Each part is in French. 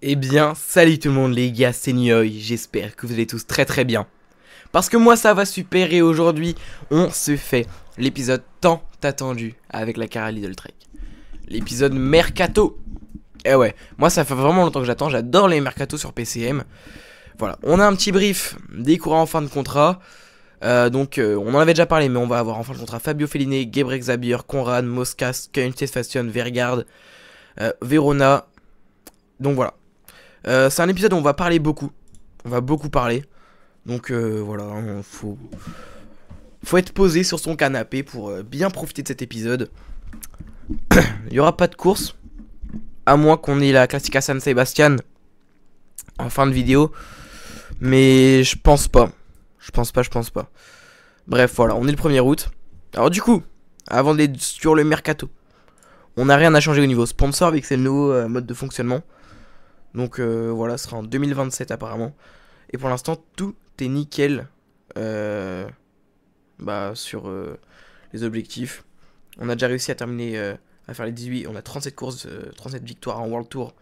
Eh bien, salut tout le monde les gars, c'est Nioy, j'espère que vous allez tous très très bien. Parce que moi ça va super et aujourd'hui, on se fait l'épisode tant attendu avec la Cara Little Trek. L'épisode Mercato. Eh ouais, moi ça fait vraiment longtemps que j'attends, j'adore les Mercato sur PCM. Voilà, on a un petit brief des courants en fin de contrat. Euh, donc euh, on en avait déjà parlé mais on va avoir en fin de contrat Fabio Felliné, Gebrek Zabir, Conrad, Moscas, Kane fashion Vergard, euh, Verona. Donc voilà, euh, c'est un épisode où on va parler beaucoup. On va beaucoup parler. Donc euh, voilà, hein, faut... faut être posé sur son canapé pour euh, bien profiter de cet épisode. Il n'y aura pas de course. À moins qu'on ait la Classica San Sebastian en fin de vidéo. Mais je pense pas. Je pense pas, je pense pas. Bref, voilà, on est le 1er août. Alors du coup, avant d'être sur le mercato, on n'a rien à changer au niveau sponsor avec c'est le nouveau mode de fonctionnement. Donc euh, voilà, ce sera en 2027 apparemment. Et pour l'instant, tout est nickel euh, bah, sur euh, les objectifs. On a déjà réussi à terminer, à faire les 18. On a 37 courses, 37 victoires en World Tour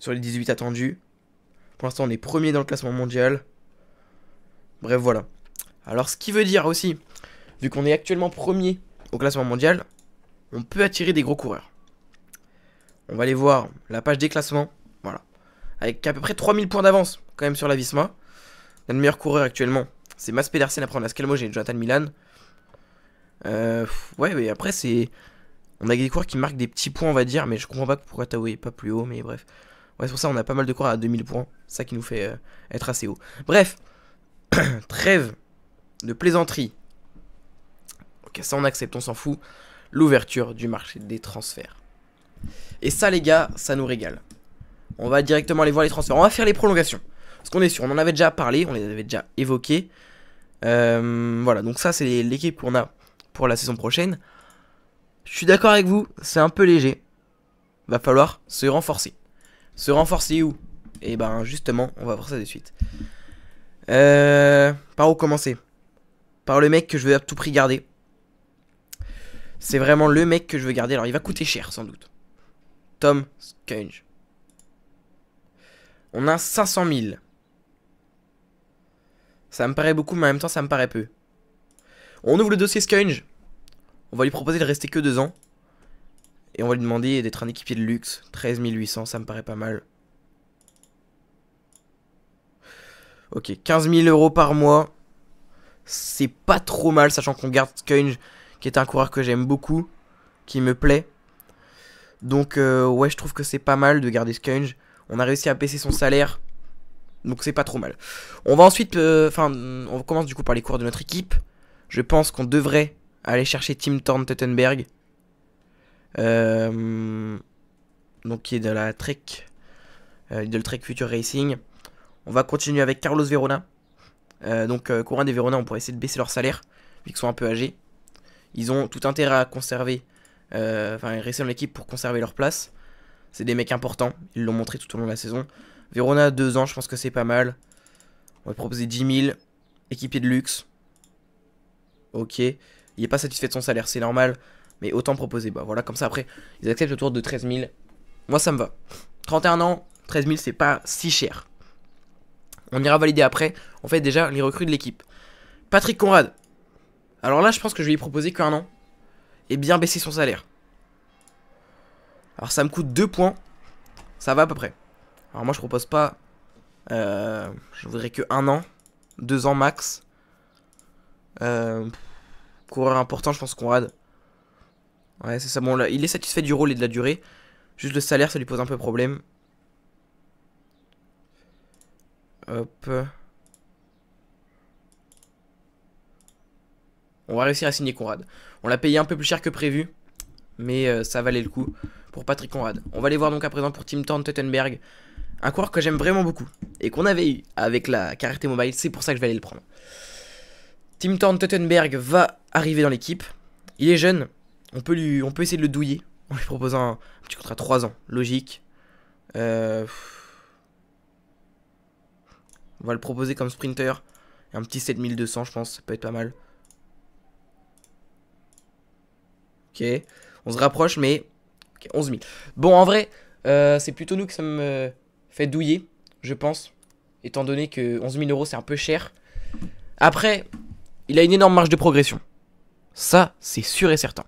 sur les 18 attendus. Pour l'instant, on est premier dans le classement mondial. Bref, voilà. Alors, ce qui veut dire aussi, vu qu'on est actuellement premier au classement mondial, on peut attirer des gros coureurs. On va aller voir la page des classements avec à peu près 3000 points d'avance quand même sur la Visma. le meilleur coureur actuellement. C'est Mas Pedersen, après on a Scalmo, j'ai Jonathan Milan. Euh, ouais, mais après c'est... On a des coureurs qui marquent des petits points, on va dire, mais je comprends pas pourquoi Tao est pas plus haut, mais bref. Ouais, c'est pour ça on a pas mal de coureurs à 2000 points, ça qui nous fait euh, être assez haut. Bref, trêve de plaisanterie. Ok, ça on accepte, on s'en fout. L'ouverture du marché des transferts. Et ça les gars, ça nous régale. On va directement aller voir les transferts. On va faire les prolongations. Parce qu'on est sûr, on en avait déjà parlé, on les avait déjà évoqués. Euh, voilà, donc ça c'est l'équipe qu'on a pour la saison prochaine. Je suis d'accord avec vous, c'est un peu léger. Va falloir se renforcer. Se renforcer où Et eh ben justement, on va voir ça de suite. Euh, par où commencer Par le mec que je veux à tout prix garder. C'est vraiment le mec que je veux garder. Alors il va coûter cher sans doute. Tom Skunge. On a 500 000. Ça me paraît beaucoup, mais en même temps, ça me paraît peu. On ouvre le dossier Scunge. On va lui proposer de rester que deux ans. Et on va lui demander d'être un équipier de luxe. 13 800, ça me paraît pas mal. Ok, 15 000 euros par mois. C'est pas trop mal, sachant qu'on garde Scunge, qui est un coureur que j'aime beaucoup, qui me plaît. Donc, euh, ouais, je trouve que c'est pas mal de garder Scunge. On a réussi à baisser son salaire. Donc c'est pas trop mal. On va ensuite... Euh, enfin, on commence du coup par les cours de notre équipe. Je pense qu'on devrait aller chercher Tim thorn Tuttenberg. Euh, donc qui est de la Trek. Euh, de la Trek Future Racing. On va continuer avec Carlos Verona. donc courant des Verona, on pourrait essayer de baisser leur salaire. Vu qu'ils sont un peu âgés. Ils ont tout intérêt à conserver... Enfin, rester dans l'équipe pour conserver leur place. C'est des mecs importants. Ils l'ont montré tout au long de la saison. Verona, 2 ans, je pense que c'est pas mal. On va lui proposer 10 000. Équipier de luxe. Ok. Il n'est pas satisfait de son salaire, c'est normal. Mais autant proposer. Bah voilà, comme ça après, ils acceptent autour de 13 000. Moi, ça me va. 31 ans, 13 000, c'est pas si cher. On ira valider après. En fait, déjà, les recrues de l'équipe. Patrick Conrad. Alors là, je pense que je vais lui proposer qu'un an. Et bien baisser son salaire. Alors ça me coûte 2 points. Ça va à peu près. Alors moi je propose pas... Euh, je voudrais que 1 an. 2 ans max. Euh, coureur important je pense qu'on rade. Ouais c'est ça. Bon là, il est satisfait du rôle et de la durée. Juste le salaire ça lui pose un peu problème. Hop. On va réussir à signer Conrad. On l'a payé un peu plus cher que prévu. Mais euh, ça valait le coup pour Patrick Conrad. On va aller voir donc à présent pour Tim Thorne Tottenberg, un coureur que j'aime vraiment beaucoup et qu'on avait eu avec la caractéristique Mobile, c'est pour ça que je vais aller le prendre. Tim Thorne Tottenberg va arriver dans l'équipe. Il est jeune, on peut, lui, on peut essayer de le douiller en lui proposant un, petit contrat 3 ans, logique. Euh, on va le proposer comme sprinter. Un petit 7200, je pense, ça peut être pas mal. Ok. On se rapproche, mais 11 000. Bon, en vrai, euh, c'est plutôt nous que ça me fait douiller, je pense. Étant donné que 11 000 euros, c'est un peu cher. Après, il a une énorme marge de progression. Ça, c'est sûr et certain.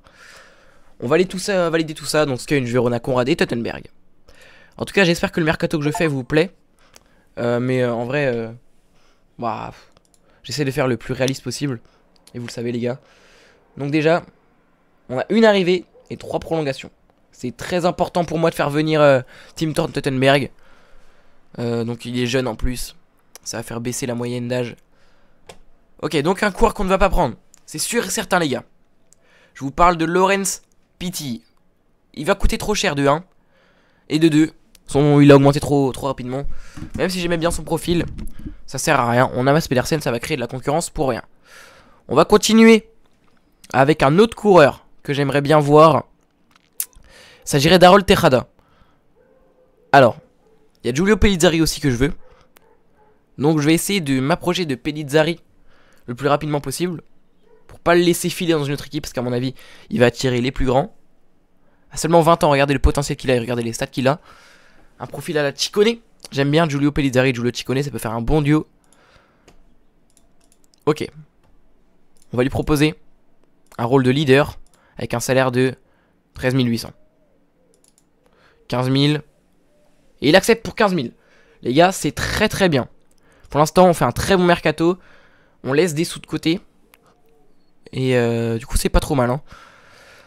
On va aller tout ça, valider tout ça, donc une Verona, Conrad et Tottenberg. En tout cas, j'espère que le mercato que je fais vous plaît. Euh, mais euh, en vrai, j'essaie de faire le plus réaliste possible. Et vous le savez, les gars. Donc déjà, on a une arrivée et trois prolongations. C'est très important pour moi de faire venir euh, Tim Tottenberg. Euh, donc il est jeune en plus. Ça va faire baisser la moyenne d'âge. Ok, donc un coureur qu'on ne va pas prendre. C'est sûr et certain, les gars. Je vous parle de Lawrence Pity. Il va coûter trop cher de 1. Et de 2. Son, il a augmenté trop, trop rapidement. Même si j'aimais bien son profil, ça sert à rien. On amasse Pedersen, ça va créer de la concurrence pour rien. On va continuer avec un autre coureur que j'aimerais bien voir s'agirait d'Harold Tejada. Alors, il y a Giulio Pellizzari aussi que je veux. Donc je vais essayer de m'approcher de Pellizzari le plus rapidement possible. Pour pas le laisser filer dans une autre équipe, parce qu'à mon avis, il va attirer les plus grands. À seulement 20 ans, regardez le potentiel qu'il a et regardez les stats qu'il a. Un profil à la Chicone. J'aime bien Giulio Pellizzari et Giulio Chicone, ça peut faire un bon duo. Ok. On va lui proposer un rôle de leader avec un salaire de 13 800. 15 000. Et il accepte pour 15 000. Les gars, c'est très très bien. Pour l'instant, on fait un très bon mercato. On laisse des sous de côté. Et euh, du coup, c'est pas trop mal. Hein.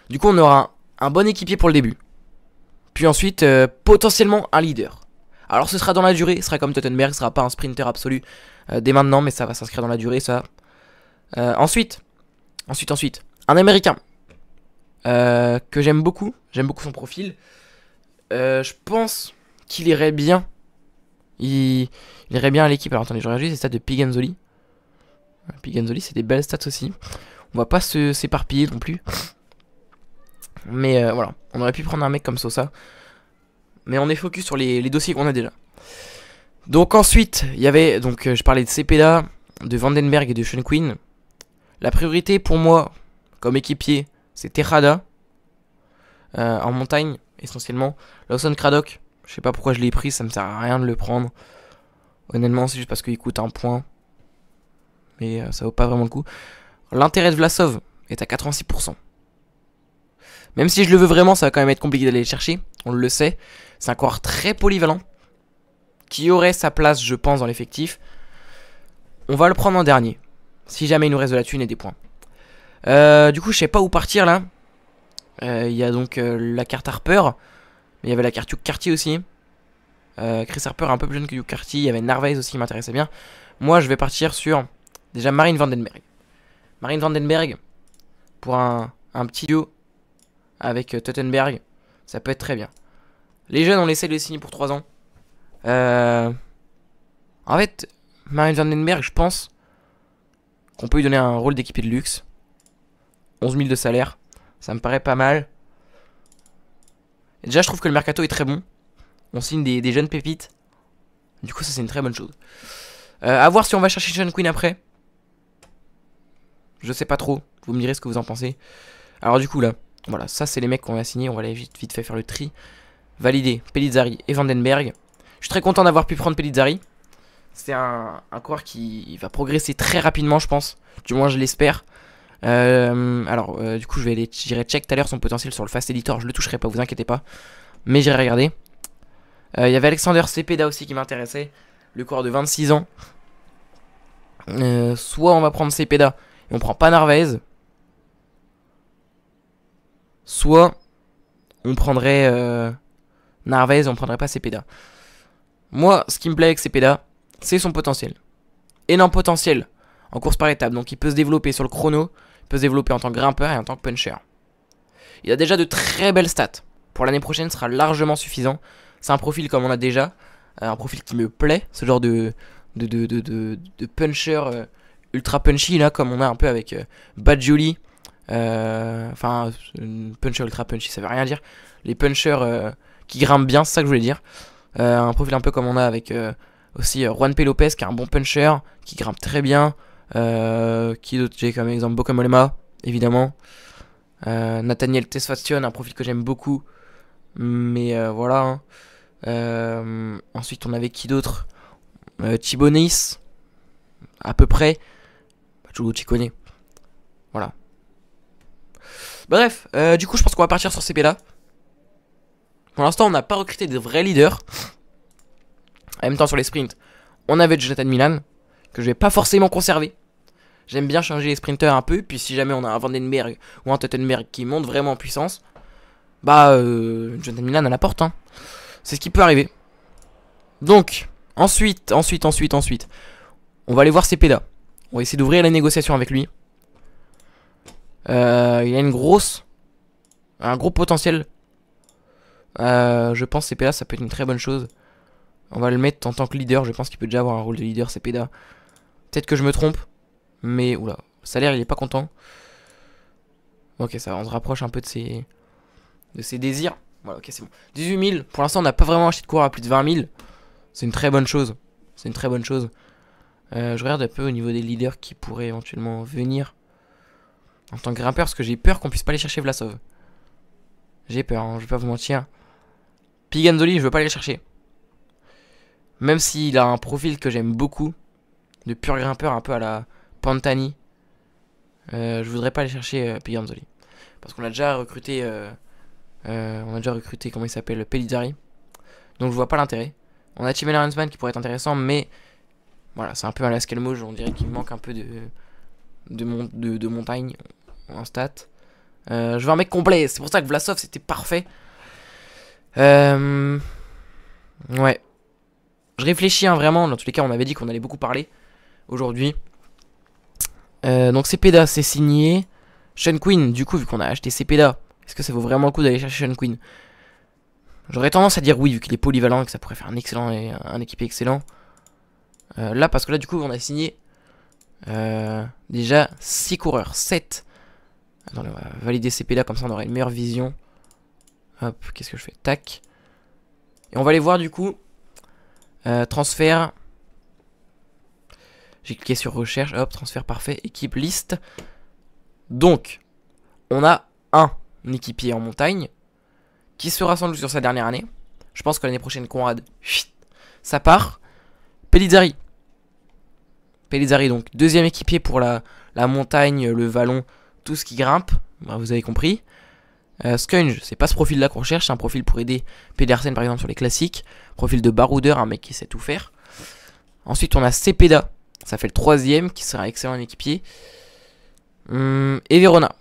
Du coup, on aura un, bon équipier pour le début. Puis ensuite, euh, potentiellement un leader. Alors, ce sera dans la durée. Ce sera comme Tottenberg. Ce sera pas un sprinter absolu euh, dès maintenant, mais ça va s'inscrire dans la durée, ça. ensuite, ensuite, ensuite, un Américain que j'aime beaucoup. J'aime beaucoup son profil. Euh, je pense qu'il irait bien. Il... irait bien à l'équipe. Alors attendez, je regarde juste les stats de Piganzoli. Euh, Piganzoli, c'est des belles stats aussi. On va pas se s'éparpiller non plus. Mais euh, voilà, on aurait pu prendre un mec comme Sosa. Mais on est focus sur les, dossiers qu'on a déjà. Donc ensuite, il y avait, donc je parlais de Cepeda, de Vandenberg et de Sean Quinn. La priorité pour moi, comme équipier, c'est Tejada en montagne essentiellement. Lawson Craddock, je sais pas pourquoi je l'ai pris, ça me sert à rien de le prendre. Honnêtement, c'est juste parce qu'il coûte un point. Mais euh, ça vaut pas vraiment le coup. L'intérêt de Vlasov est à 86%. Même si je le veux vraiment, ça va quand même être compliqué d'aller le chercher. On le sait. C'est un corps très polyvalent. Qui aurait sa place, je pense, dans l'effectif. On va le prendre en dernier. Si jamais il nous reste de la thune et des points. Euh, du coup, je sais pas où partir là. Euh, il y a donc euh, la carte Harper. Mais il y avait la carte Hugh Carty aussi. Euh, Chris Harper un peu plus jeune que Hugh Carty. Il y avait Narvaez aussi qui m'intéressait bien. Moi, je vais partir sur déjà Marine Vandenberg. Marine Vandenberg pour un, petit duo avec Tottenberg. Ça peut être très bien. Les jeunes, on laissé de les signer pour 3 ans. En fait, Marine Vandenberg, je pense qu'on peut lui donner un rôle d'équipier de luxe. 11 000 de salaire. Ça me paraît pas mal. déjà, je trouve que le mercato est très bon. On signe des, jeunes pépites. Du coup, ça, c'est une très bonne chose. A euh, à voir si on va chercher John Queen après. Je sais pas trop. Vous me direz ce que vous en pensez. Alors, du coup, là, voilà, ça, c'est les mecs qu'on va signer. On va aller vite, vite fait faire le tri. Valider pelizari et Vandenberg. Je suis très content d'avoir pu prendre pelizari C'est un, un, qui va progresser très rapidement, je pense. Du moins, je l'espère. Euh, alors, euh, du coup, je vais aller j'irai check tout à l'heure son potentiel sur le Fast Editor. Je le toucherai pas, vous inquiétez pas. Mais j'irai regarder. Euh, il y avait Alexander Cepeda aussi qui m'intéressait. Le coureur de 26 ans. soit on va prendre Cepeda et on prend pas Narvaez. Soit on prendrait Narvaez et on prendrait pas Cepeda. Moi, ce qui me plaît avec Cepeda, c'est son potentiel. Énorme potentiel en course par étapes. Donc il peut se développer sur le chrono, peut se développer en tant que grimpeur et en tant que puncher. Il a déjà de très belles stats. Pour l'année prochaine, ce sera largement suffisant. C'est un profil comme on a déjà, euh, un profil qui me plaît, ce genre de, de, puncher euh, ultra punchy, là, comme on a un peu avec euh, Bad Julie. Enfin, puncher ultra punchy, ça veut rien dire. Les punchers qui grimpent bien, c'est ça que je voulais dire. un profil un peu comme on a avec aussi Juan P. Lopez, qui est un bon puncher, qui grimpe très bien. Euh, qui d'autre J'ai comme exemple Bokamolema, évidemment. Euh, Nathaniel Tesfastion, un profil que j'aime beaucoup. Mais euh, voilà. Hein. Euh, ensuite, on avait qui d'autre Chibonis, à peu près. qui connaît. Voilà. Bref, du coup, je pense qu'on va partir sur ces là Pour l'instant, on n'a pas recruté de vrais leaders. en même temps, sur les sprints, on avait Jonathan Milan, que je vais pas forcément conserver. J'aime bien changer les sprinters un peu. Puis si jamais on a un Vandenberg ou un Tottenberg qui monte vraiment en puissance, bah, euh, Jonathan Milan à la porte. Hein. C'est ce qui peut arriver. Donc, ensuite, ensuite, ensuite, ensuite, on va aller voir Cepeda. On va essayer d'ouvrir les négociations avec lui. Euh, il a une grosse, un gros potentiel. Euh, je pense Cepeda, ça peut être une très bonne chose. On va le mettre en tant que leader. Je pense qu'il peut déjà avoir un rôle de leader, Cepeda. Peut-être que je me trompe. Mais, oula, salaire, il est pas content. Ok, ça, on se rapproche un peu de ses, de ses désirs. Voilà, ok, c'est bon. 18 000, pour l'instant, on n'a pas vraiment acheté de quoi à plus de 20 000. C'est une très bonne chose. C'est une très bonne chose. Euh, je regarde un peu au niveau des leaders qui pourraient éventuellement venir en tant que grimpeur, parce que j'ai peur qu'on puisse pas aller chercher Vlasov. J'ai peur, hein, je vais pas vous mentir. Piganzoli, je veux pas aller chercher. Même s'il a un profil que j'aime beaucoup, de pur grimpeur un peu à la Pantani. Euh, je voudrais pas aller chercher euh, Parce qu'on a déjà recruté. Euh, euh, on a déjà recruté, comment il s'appelle pelizari. Donc je vois pas l'intérêt. On a Timel Hansman qui pourrait être intéressant, mais. Voilà, c'est un peu un Laskelmoj. On dirait qu'il manque un peu de. De, de, montagne en stat. je veux un mec complet. C'est pour ça que Vlasov c'était parfait. Ouais. Je réfléchis hein, vraiment. Dans tous les cas, on avait dit qu'on allait beaucoup parler aujourd'hui. Euh, donc Cepeda, c'est signé. Sean Queen du coup, vu qu'on a acheté Cepeda, est-ce que ça vaut vraiment le coup d'aller chercher Sean Queen J'aurais tendance à dire oui, vu qu'il est polyvalent et que ça pourrait faire un excellent un équipier excellent. Euh, là, parce que là, du coup, on a signé euh, déjà 6 coureurs, 7. Attends, on va valider Cepeda, comme ça on aura une meilleure vision. Hop, qu'est-ce que je fais Tac. Et on va aller voir, du coup, transfert j'ai cliqué sur recherche, hop, transfert parfait, équipe liste. Donc, on a un équipier en montagne qui se rassemble sur sa dernière année. Je pense que l'année prochaine, Conrad, ça part. Pellizzari. Pellizzari, donc deuxième équipier pour la, montagne, le vallon, tout ce qui grimpe. Bah, vous avez compris. Euh, Scunge, c'est pas ce profil-là qu'on cherche, c'est un profil pour aider Pedersen par exemple sur les classiques. Profil de baroudeur, un mec qui sait tout faire. Ensuite, on a Cepeda, ça fait le troisième qui sera excellent équipier. et Verona.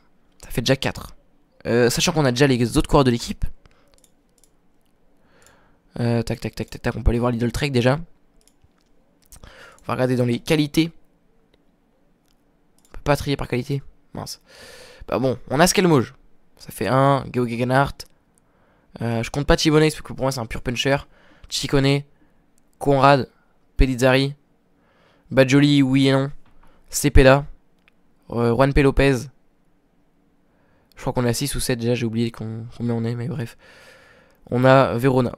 Ça fait déjà 4. sachant qu'on a déjà les autres coureurs de l'équipe. tac, tac, tac, tac, tac. On peut aller voir l'Idol Trek déjà. On va regarder dans les qualités. On peut pas trier par qualité. Mince. Bah bon, on a Skelmoge. Ça fait 1. Geo je compte pas Chibonex parce que pour moi c'est un pur puncher. Chicone. Conrad. Pedizari, Bajoli, oui et non. Cepeda. Euh, Juan P. Lopez. Je crois qu'on a à 6 ou 7 déjà, j'ai oublié combien on est, mais bref. On a Verona.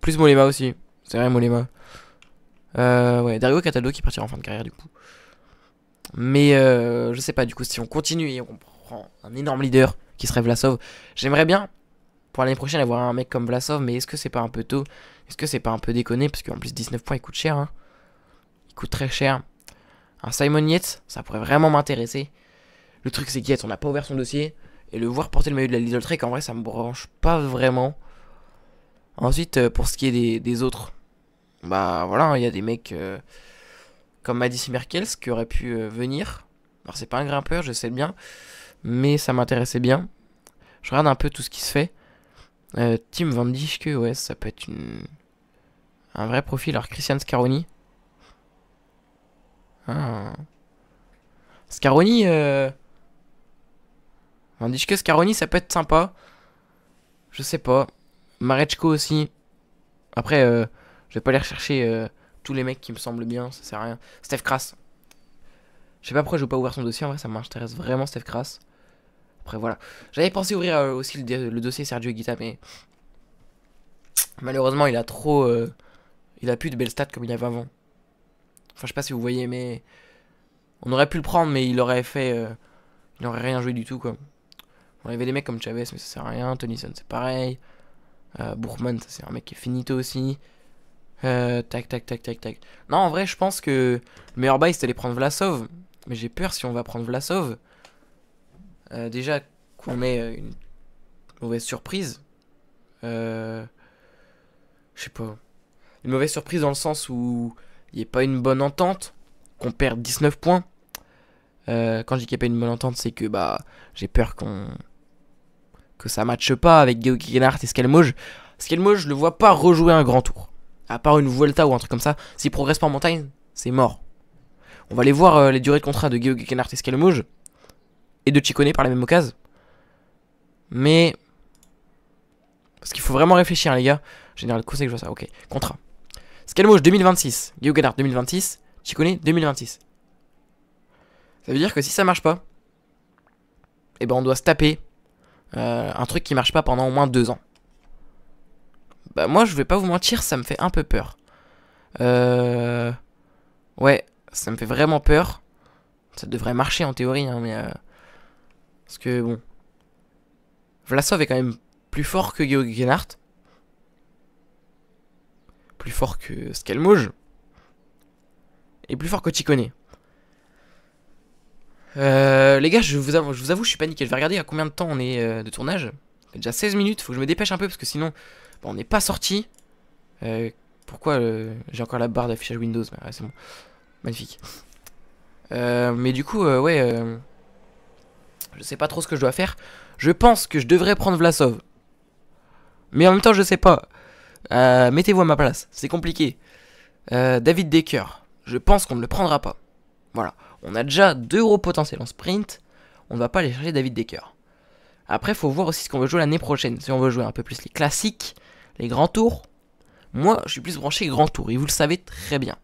Plus Molema aussi. C'est vrai, Molema. Euh, ouais, Dario Cataldo qui partira en fin de carrière du coup. Mais euh, je sais pas, du coup, si on continue et on prend un énorme leader qui serait Vlasov, j'aimerais bien pour l'année prochaine avoir un mec comme Vlasov, mais est-ce que c'est pas un peu tôt Est-ce que c'est pas un peu déconné Parce qu'en plus, 19 points il coûte cher. Hein coûte très cher. Un Simon Yates, ça pourrait vraiment m'intéresser. Le truc, c'est est on n'a pas ouvert son dossier. Et le voir porter le maillot de la Lidl Trek, en vrai, ça me branche pas vraiment. Ensuite, euh, pour ce qui est des, autres, bah voilà, il y a des mecs euh, comme Madison Merkels qui auraient pu euh, venir. Alors, c'est pas un grimpeur, je sais bien, mais ça m'intéressait bien. Je regarde un peu tout ce qui se fait. Tim Van ouais, ça peut être une... un vrai profil. Alors, Christian Scaroni, ah. Scaroni, On euh. dit que Scaroni, ça peut être sympa. Je sais pas. Marechko aussi. Après, euh, je vais pas aller rechercher euh, tous les mecs qui me semblent bien, ça sert à rien. Steph Kras. Je sais pas pourquoi je veux pas ouvrir son dossier, en vrai ça m'intéresse vraiment Steph Kras. Après voilà. J'avais pensé ouvrir aussi le, dossier Sergio Guita, mais... Malheureusement il a trop... Il a plus de belles stats comme il y avait avant. Enfin, je sais pas si vous voyez, mais on aurait pu le prendre, mais il aurait fait, il aurait rien joué du tout quoi. On avait des mecs comme Chavez, mais ça sert à rien. Tonyson, c'est pareil. Euh, ça c'est un mec qui est finito aussi. tac, tac, tac, tac, tac. Non, en vrai, je pense que le meilleur bail c'était de prendre Vlasov. Mais j'ai peur si on va prendre Vlasov. déjà qu'on ait une mauvaise surprise. Euh... Je sais pas. Une mauvaise surprise dans le sens où il n'y a pas une bonne entente, qu'on perde 19 points. Euh, quand je dis qu'il n'y a pas une bonne entente, c'est que bah j'ai peur qu'on que ça matche pas avec Geo et Scalmoge Scalmoge je le vois pas rejouer un grand tour. À part une Vuelta ou un truc comme ça, s'il progresse pas en montagne, c'est mort. On va aller voir euh, les durées de contrat de Geo et Scalmoge et de Chikone par la même occasion. Mais parce qu'il faut vraiment réfléchir les gars. Général que je vois ça. OK. Contrat. Scalmouche 2026, Guillaume 2026, Chikone 2026. Ça veut dire que si ça marche pas, et eh ben on doit se taper euh, un truc qui marche pas pendant au moins deux ans. Bah moi je vais pas vous mentir, ça me fait un peu peur. Euh, ouais, ça me fait vraiment peur. Ça devrait marcher en théorie, hein, mais... Euh, parce que bon... Vlasov est quand même plus fort que Guillaume plus fort que Skelmoge et plus fort que Chikone. Euh, les gars, je vous, avoue, je vous avoue, suis paniqué. Je vais regarder à combien de temps on est euh, de tournage. déjà 16 minutes, faut que je me dépêche un peu parce que sinon, bah, on n'est pas sorti. Euh, pourquoi euh, j'ai encore la barre d'affichage Windows Mais C'est bon, magnifique. Euh, mais du coup, ouais, je sais pas trop ce que je dois faire. Je pense que je devrais prendre Vlasov. Mais en même temps, je sais pas. Euh, mettez-vous à ma place, c'est compliqué. Euh, David Decker, je pense qu'on ne le prendra pas. Voilà, on a déjà deux gros potentiels en sprint, on ne va pas aller chercher David Decker. Après, faut voir aussi ce qu'on veut jouer l'année prochaine, si on veut jouer un peu plus les classiques, les grands tours. Moi, je suis plus branché grands tours, et vous le savez très bien.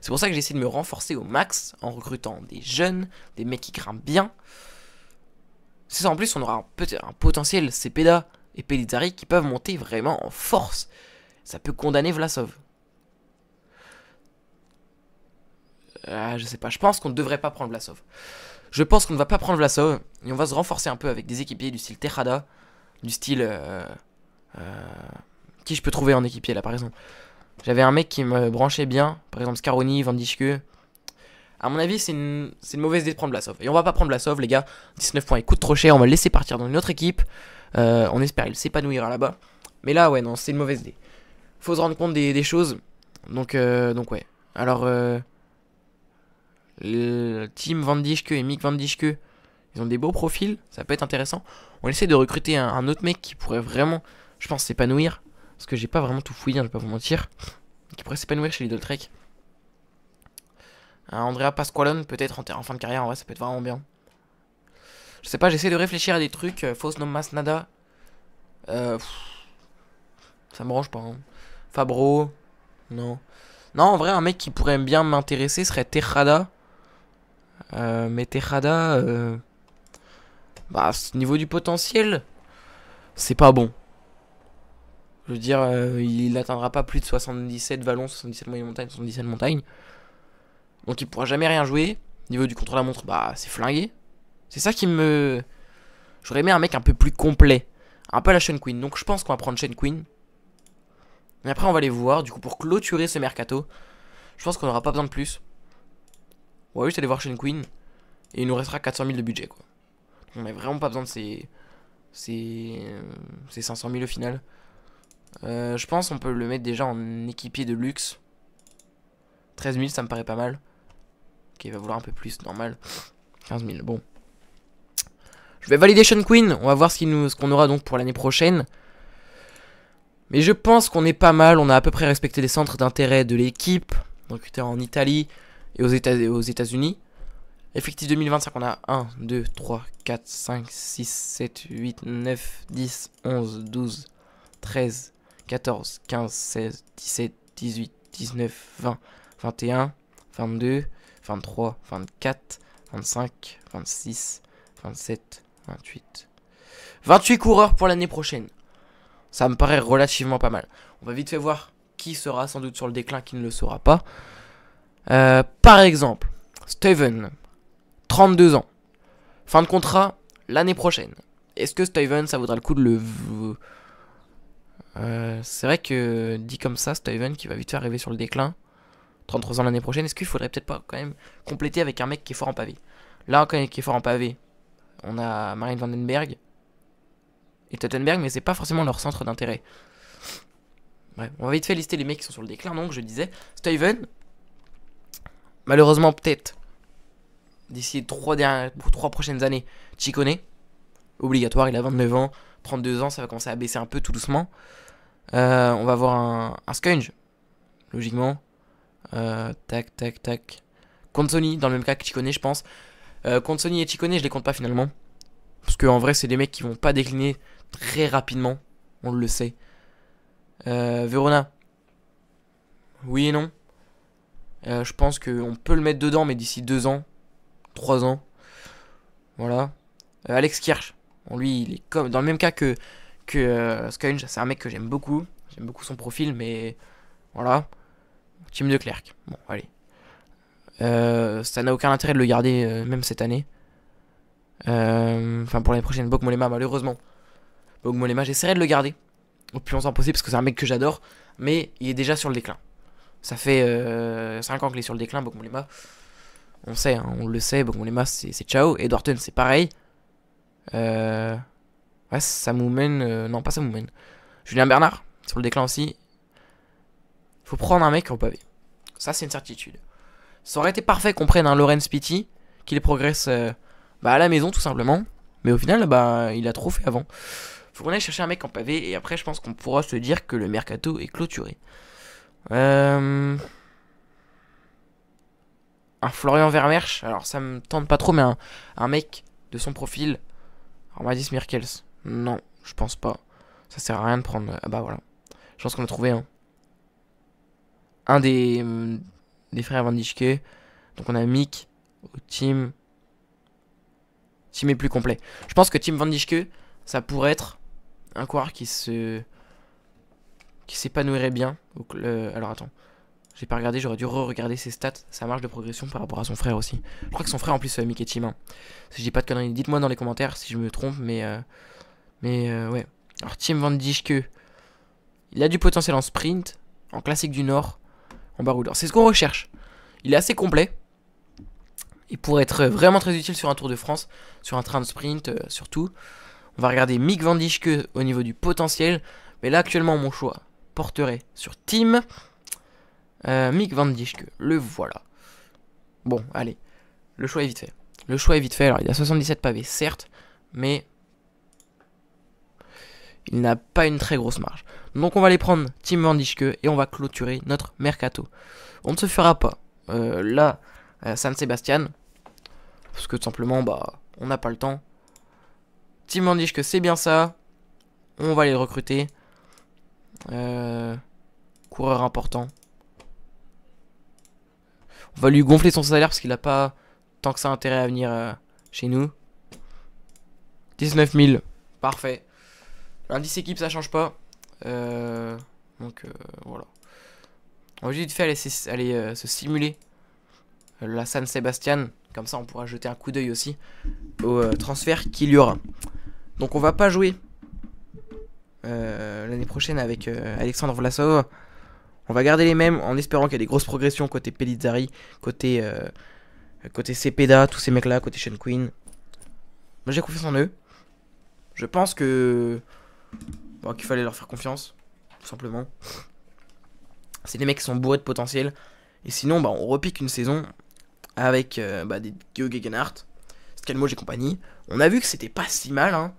C'est pour ça que j'essaie de me renforcer au max en recrutant des jeunes, des mecs qui grimpent bien. C'est ça, en plus, on aura un, potentiel, un potentiel et Pelizari qui peuvent monter vraiment en force. Ça peut condamner Vlasov. Ah, je sais pas, je pense qu'on ne devrait pas prendre Vlasov. Je pense qu'on ne va pas prendre Vlasov et on va se renforcer un peu avec des équipiers du style Tejada du style. Euh, euh, qui je peux trouver en équipier là par exemple J'avais un mec qui me branchait bien, par exemple Scaroni, Vandishke A À mon avis, c'est une, une, mauvaise idée de prendre Vlasov. Et on va pas prendre Vlasov, les gars. 19 points, il coûte trop cher, on va le laisser partir dans une autre équipe. Euh, on espère qu'il s'épanouira là-bas. Mais là, ouais, non, c'est une mauvaise idée. Faut se rendre compte des, choses. Donc, euh, donc ouais. Alors, euh, le Team Van et Mick Van ils ont des beaux profils, ça peut être intéressant. On essaie de recruter un, autre mec qui pourrait vraiment, je pense, s'épanouir. Parce que j'ai pas vraiment tout fouillé, hein, je vais pas vous mentir. Qui pourrait s'épanouir chez Lidl Trek. Andrea Pasqualon peut-être en, fin de carrière, ça peut être vraiment bien. Je sais pas, j'essaie de réfléchir à des trucs. Euh, Fosnomasnada, Nada. Euh, ça me range pas. Hein. Fabro. Non. Non, en vrai, un mec qui pourrait bien m'intéresser serait Tejada, euh, mais Terrada. bah, niveau du potentiel, c'est pas bon. Je veux dire, il n'atteindra pas plus de 77 vallons, 77 moyennes montagnes, 77 montagnes. Donc il pourra jamais rien jouer. Niveau du contrôle à montre, bah c'est flingué. C'est ça qui me... J'aurais aimé un mec un peu plus complet. Un peu la Shane Queen. Donc je pense qu'on va prendre Shane Queen. Et après on va aller voir. Du coup pour clôturer ce mercato. Je pense qu'on n'aura pas besoin de plus. On va juste aller voir Shane Queen. Et il nous restera 400 000 de budget quoi. on n'a vraiment pas besoin de ces... Ces... ces 500 000 au final. Euh, je pense qu'on peut le mettre déjà en équipier de luxe. 13 000 ça me paraît pas mal. Ok il va vouloir un peu plus normal. 15 000 bon. Je vais valider Sean Queen. On va voir ce qu'on aura donc pour l'année prochaine. Mais je pense qu'on est pas mal. On a à peu près respecté les centres d'intérêt de l'équipe. Recruté en Italie et aux États-Unis. Effectif 2025, on a 1, 2, 3, 4, 5, 6, 7, 8, 9, 10, 11, 12, 13, 14, 15, 16, 17, 18, 19, 20, 21, 22, 23, 24, 25, 26, 27, 28. 28 coureurs pour l'année prochaine. Ça me paraît relativement pas mal. On va vite fait voir qui sera sans doute sur le déclin, qui ne le sera pas. Euh, par exemple, Steven, 32 ans. Fin de contrat l'année prochaine. Est-ce que Steven, ça vaudra le coup de le... Euh, c'est vrai que dit comme ça, Steven qui va vite faire arriver sur le déclin, 33 ans l'année prochaine, est-ce qu'il faudrait peut-être pas quand même compléter avec un mec qui est fort en pavé Là, quand il est fort en pavé, on a Marine Vandenberg et Tottenberg, mais c'est pas forcément leur centre d'intérêt. Bref, on va vite fait lister les mecs qui sont sur le déclin, donc je disais. Steven, malheureusement peut-être, d'ici trois, prochaines années, Chikone, obligatoire, il a 29 ans, 32 ans, ça va commencer à baisser un peu tout doucement. Euh, on va avoir un, un logiquement. Euh, tac, tac, tac. sony dans le même cas que Chikone, je pense. Euh, contre Sony et Chikone, je les compte pas finalement. Parce qu'en vrai, c'est des mecs qui vont pas décliner très rapidement. On le sait. Euh, Verona. Oui et non. Euh, je pense qu'on peut le mettre dedans, mais d'ici 2 ans, 3 ans. Voilà. Euh, Alex Kirsch. lui, il est comme, dans le même cas que, que C'est un mec que j'aime beaucoup. J'aime beaucoup son profil, mais voilà. Team de Clerc. Bon, allez. Euh, ça n'a aucun intérêt de le garder, euh, même cette année. Euh, enfin, pour l'année prochaine, Bokmolema, malheureusement. Bokmolema, j'essaierai de le garder. Au plus longtemps possible, parce que c'est un mec que j'adore. Mais il est déjà sur le déclin. Ça fait 5 ans qu'il est sur le déclin, Bokmolema. On sait, hein, on le sait. Bokmolema, c'est ciao. Dorton, c'est pareil. Euh... Ouais, Samoumen. Non, pas mène Julien Bernard, sur le déclin aussi. Faut prendre un mec au pavé. Ça, c'est une certitude. Ça aurait été parfait qu'on prenne un Lorenz Pitti, qu'il progresse euh, bah, à la maison tout simplement. Mais au final, bah, il a trop fait avant. Faut qu'on aille chercher un mec en pavé et après, je pense qu'on pourra se dire que le mercato est clôturé. Euh, un Florian Vermersch, alors ça me tente pas trop, mais un, mec de son profil. Armadis Mirkels, non, je pense pas. Ça sert à rien de prendre. Euh, ah bah voilà. Je pense qu'on a trouvé un. Un des hum, des frères Van Donc on a Mick au team. Team est plus complet. Je pense que Team Van ça pourrait être un coureur qui se qui s'épanouirait bien. Euh, alors attends, j'ai pas regardé, j'aurais dû re-regarder ses stats, sa marge de progression par rapport à son frère aussi. Je crois que son frère en plus euh, Mick Team. Tim. Si je dis pas de conneries, dites-moi dans les commentaires si je me trompe, mais euh, mais euh, ouais. Alors Team Van il a du potentiel en sprint, en classique du Nord, c'est ce qu'on recherche. Il est assez complet. Il pourrait être vraiment très utile sur un Tour de France, sur un train de sprint, euh, surtout. On va regarder Mick Van Dijk au niveau du potentiel. Mais là, actuellement, mon choix porterait sur Team. Euh, Mick Van le voilà. Bon, allez. Le choix est vite fait. Le choix est vite fait. Alors, il a 77 pavés, certes, mais il n'a pas une très grosse marge. Donc on va les prendre Tim Van et on va clôturer notre mercato. On ne se fera pas euh, là San Sebastian parce que tout simplement bah on n'a pas le temps. Tim Van c'est bien ça. On va les recruter. Euh, coureur important. On va lui gonfler son salaire parce qu'il n'a pas tant que ça intérêt à venir euh, chez nous. 19 000, parfait. L'indice équipe, ça change pas. Euh, donc, euh, voilà. On va juste faire aller, euh, se simuler la San Sebastian. Comme ça, on pourra jeter un coup d'œil aussi au transfert qu'il y aura. Donc, on va pas jouer l'année prochaine avec Alexandre Vlasov. On va garder les mêmes en espérant qu'il y a des grosses progressions côté Pelizzari, côté, côté Cepeda, tous ces mecs-là, côté Shen Queen. Moi j'ai confiance en eux. Je pense que Bon, qu'il fallait leur faire confiance, tout simplement. C'est des mecs qui sont bourrés de potentiel. Et sinon, bah, on repique une saison avec euh, bah, des Geo Gegenhardt, Scalmoge et compagnie. On a vu que c'était pas si mal. Hein.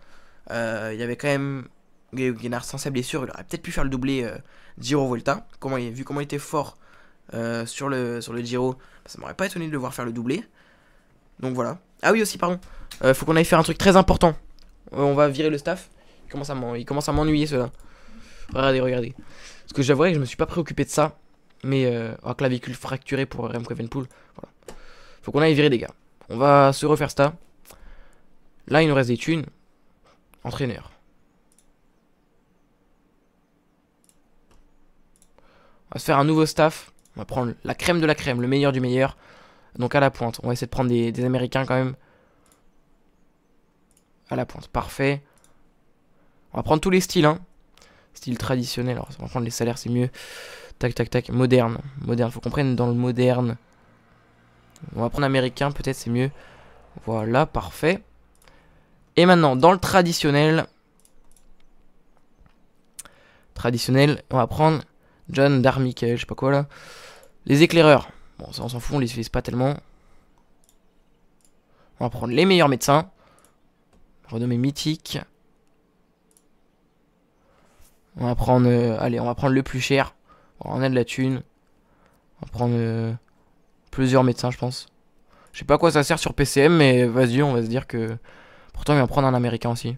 Euh, il y avait quand même Geo sans sa blessure. Il aurait peut-être pu faire le doublé euh, Giro Volta. Comment il, vu comment il était fort sur, le, sur le Giro, bah, ça m'aurait pas étonné de le voir faire le doublé. Donc voilà. Ah oui, aussi, pardon. faut qu'on aille faire un truc très important. on va virer le staff. Il commence à m'ennuyer, ceux-là. Regardez, regardez. Parce que j'avouerai que je me suis pas préoccupé de ça. Mais euh, un oh, clavicule fracturé pour euh, Remco Voilà. Faut qu'on aille virer des gars. On va se refaire ça. Là, il nous reste des thunes. Entraîneur. On va se faire un nouveau staff. On va prendre la crème de la crème, le meilleur du meilleur. Donc à la pointe. On va essayer de prendre des, des Américains quand même. À la pointe, parfait. On va prendre tous les styles, hein. Style traditionnel, alors on va prendre les salaires, c'est mieux. Tac, tac, tac. Moderne. Moderne, faut qu'on prenne dans le moderne. On va prendre américain, peut-être c'est mieux. Voilà, parfait. Et maintenant, dans le traditionnel. Traditionnel, on va prendre John Darmi, je sais pas quoi là. Les éclaireurs. Bon, ça on s'en fout, on les utilise pas tellement. On va prendre les meilleurs médecins. Renommée mythique. On va prendre, euh, allez, on va prendre le plus cher. On a de la thune. On va prendre euh, plusieurs médecins, je pense. Je sais pas à quoi ça sert sur PCM, mais vas-y, on va se dire que... Pourtant, il va prendre un américain aussi.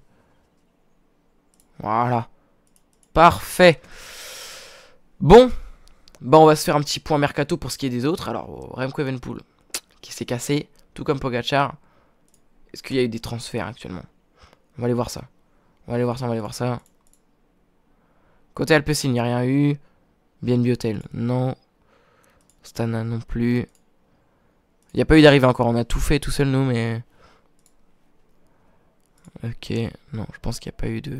Voilà. Parfait. Bon. Bah, on va se faire un petit point mercato pour ce qui est des autres. Alors, Remco Evenpool, qui s'est cassé, tout comme Pogachar. Est-ce qu'il y a eu des transferts actuellement On va aller voir ça. On va aller voir ça, on va aller voir ça. Côté Alpes, il n'y a rien eu. Bien Hotel, non. Stana non plus. Il n'y a pas eu d'arrivée encore. On a tout fait tout seul, nous, mais... Ok, non, je pense qu'il n'y a pas eu de...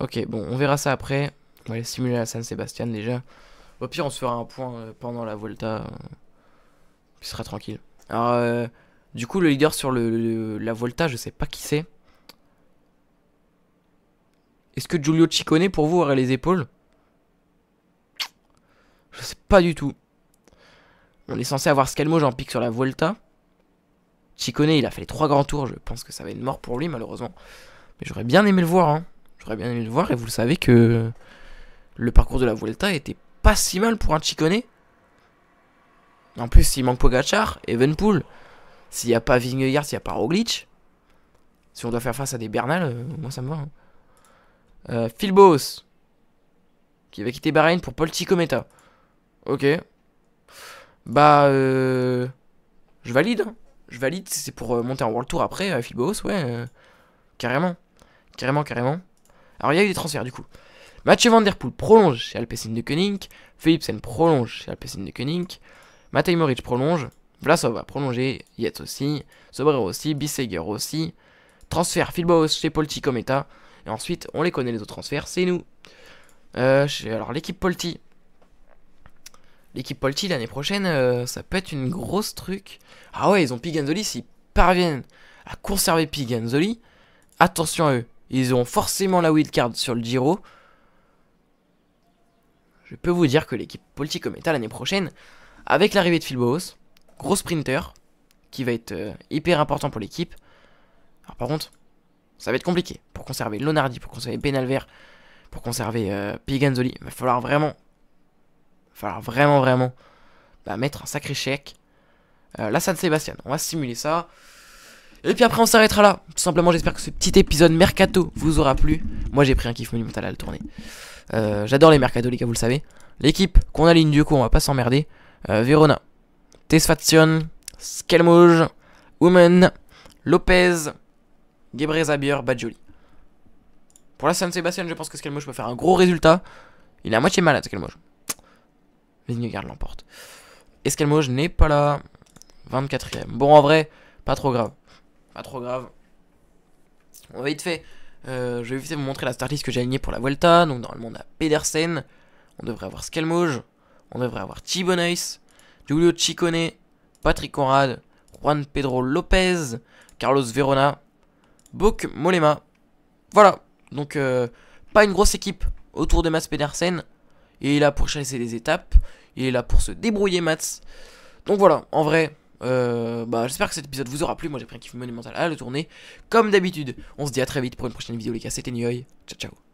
Ok, bon, on verra ça après. On va aller simuler la San Sebastian déjà. Au pire, on se fera un point euh, pendant la Volta. Puis sera tranquille. Alors, euh, du coup, le leader sur la Volta, je sais pas qui c'est. Est-ce que Giulio Ciccone, pour vous, aurait les épaules Je sais pas du tout. On est censé avoir Scalmo, j'en pique sur la Vuelta. Ciccone, il a fait les trois grands tours. Je pense que ça va être mort pour lui, malheureusement. Mais j'aurais bien aimé le voir. Hein. J'aurais bien aimé le voir. Et vous le savez que le parcours de la Vuelta était pas si mal pour un Ciccone. En plus, s'il manque Pogachar, Evenpool, s'il n'y a pas Vingegaard, s'il n'y a pas Roglic, si on doit faire face à des Bernal, euh, moi ça me va. Hein. Euh, Philbos. Qui va quitter Bahreïn pour Cometa. Ok. Bah, euh, je valide. Hein. Je valide, c'est pour euh, monter en World Tour après, Philbos, ouais. carrément. Carrément, carrément. Alors, il y a eu des transferts, du coup. Mathieu Van Der prolonge chez Alpecin de Koenig. Philipsen prolonge chez Alpecin de Koenig. Matej prolonge. Vlasov va prolonger. Yates aussi. Sobrero aussi. Bisseger aussi. Transfert Philbos chez Polti Cometa. Et ensuite, on les connaît les autres transferts, c'est nous. Euh, alors l'équipe Polti. L'équipe Polti l'année prochaine, euh, ça peut être une grosse truc. Ah ouais, ils ont Piganzoli, s'ils parviennent à conserver Piganzoli, attention à eux. Ils ont forcément la wildcard sur le Giro. Je peux vous dire que l'équipe Polti état l'année prochaine, avec l'arrivée de Philboos, gros sprinter, qui va être euh, hyper important pour l'équipe. Alors par contre, ça va être compliqué. Pour conserver Lonardi, pour conserver Benalver, pour conserver euh, Piganzoli, il va falloir vraiment, va falloir vraiment, vraiment bah, mettre un sacré chèque. Euh, la San Sebastian. on va simuler ça. Et puis après on s'arrêtera là. Tout simplement j'espère que ce petit épisode mercato vous aura plu. Moi j'ai pris un kiff monumental à le tourner. Euh, j'adore les mercato les gars vous le savez. L'équipe qu'on aligne du coup on va pas s'emmerder. Verona, Tesfaction, Skelmouge, Woman, Lopez, Gebrezabier, Badjoli. Pour la San Sebastian, je pense que Skelmoche peut faire un gros résultat. Il est à moitié malade, Skelmoche. garde l'emporte. Eskelmoge n'est pas là. 24ème. Bon, en vrai, pas trop grave. Pas trop grave. On va vite fait. Euh, je vais vite vous montrer la startlist que j'ai alignée pour la Vuelta. Donc, normalement, on a Pedersen. On devrait avoir Skelmoge. On devrait avoir Thibonais. Julio Chicone. Patrick Conrad. Juan Pedro Lopez. Carlos Verona. Bok Molema. Voilà. Donc, euh, pas une grosse équipe autour de Mats Pedersen. Il est là pour chasser des étapes. Il est là pour se débrouiller, Mats. Donc voilà, en vrai, euh, bah, j'espère que cet épisode vous aura plu. Moi, j'ai pris un kiff monumental à le tourner. Comme d'habitude, on se dit à très vite pour une prochaine vidéo, les cas C'était Nioy. Ciao, ciao.